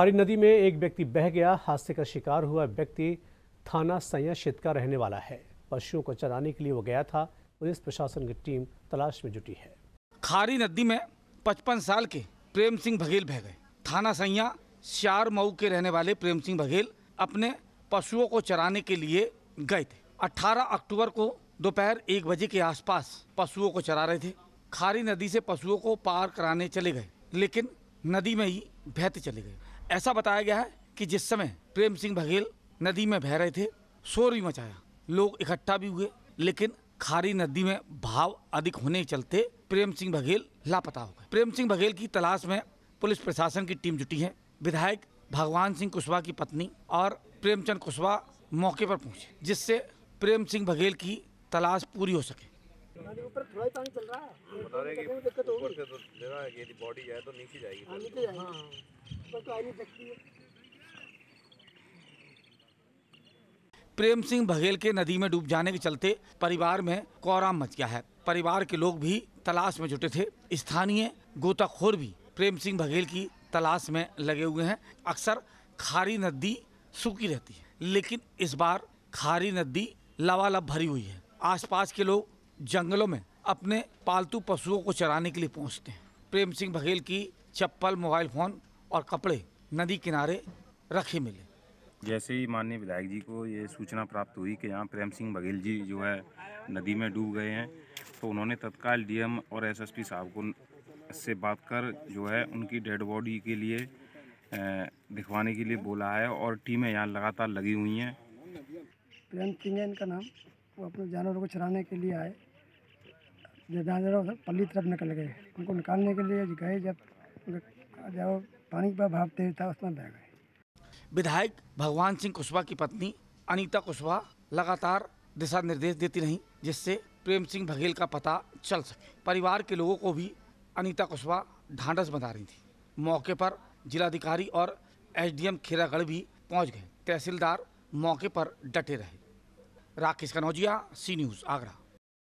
खारी नदी में एक व्यक्ति बह गया हादसे का शिकार हुआ व्यक्ति थाना सैया क्षेत्र का रहने वाला है पशुओं को चराने के लिए वो गया था पुलिस प्रशासन की टीम तलाश में जुटी है खारी नदी में पचपन साल के प्रेम सिंह बघेल बह गए थाना सैया श्यार मऊ के रहने वाले प्रेम सिंह बघेल अपने पशुओं को चराने के लिए गए थे 18 अक्टूबर को दोपहर एक बजे के आसपास पशुओं को चरा रहे थे खारी नदी से पशुओं को पार कराने चले गए लेकिन नदी में ही बहते चले गए ऐसा बताया गया है कि जिस समय प्रेम सिंह बघेल नदी में बह रहे थे शोर भी मचाया लोग इकट्ठा भी हुए लेकिन खारी नदी में भाव अधिक होने के चलते प्रेम सिंह बघेल लापता हो गए प्रेम सिंह बघेल की तलाश में पुलिस प्रशासन की टीम जुटी है विधायक भगवान सिंह कुशवाहा की पत्नी और प्रेमचंद कुशवाहा मौके पर पहुंचे जिससे प्रेम सिंह बघेल की तलाश पूरी हो सके बता रहे कि ऊपर से तो बॉडी जाए तो नीचे जाएगी हाँ, हाँ। प्रेम सिंह बघेल के नदी में डूब जाने के चलते परिवार में कोहराम मच गया है परिवार के लोग भी तलाश में जुटे थे स्थानीय गोताखोर भी प्रेम सिंह बघेल की तलाश में लगे हुए हैं अक्सर खारी नदी सूखी रहती है लेकिन इस बार खारी नदी लवालब भरी हुई है आसपास के लोग जंगलों में अपने पालतू पशुओं को चराने के लिए पहुंचते हैं प्रेम सिंह बघेल की चप्पल मोबाइल फोन और कपड़े नदी किनारे रखे मिले जैसे ही माननीय विधायक जी को ये सूचना प्राप्त हुई कि यहाँ प्रेम सिंह बघेल जी जो है नदी में डूब गए हैं तो उन्होंने तत्काल डीएम और एसएसपी साहब को से बात कर जो है उनकी डेड बॉडी के लिए दिखवाने के लिए बोला है और टीमें यहाँ लगातार लगी हुई हैं प्रेम सिंह है इनका नाम वो अपने जानवरों को चराने के लिए आए जब जानवर पल्ली तरफ निकल गए उनको निकालने के लिए गए जब जब पानी का भाव तेज था उसमें बह गए विधायक भगवान सिंह कुशवाहा की पत्नी अनीता कुशवाहा लगातार दिशा निर्देश देती रही जिससे प्रेम सिंह बघेल का पता चल सके परिवार के लोगों को भी अनीता कुशवाहा ढांढस बंधा रही थी मौके पर जिलाधिकारी और एसडीएम खेरागढ़ भी पहुंच गए तहसीलदार मौके पर डटे रहे राकेश कनौजिया सी न्यूज़ आगरा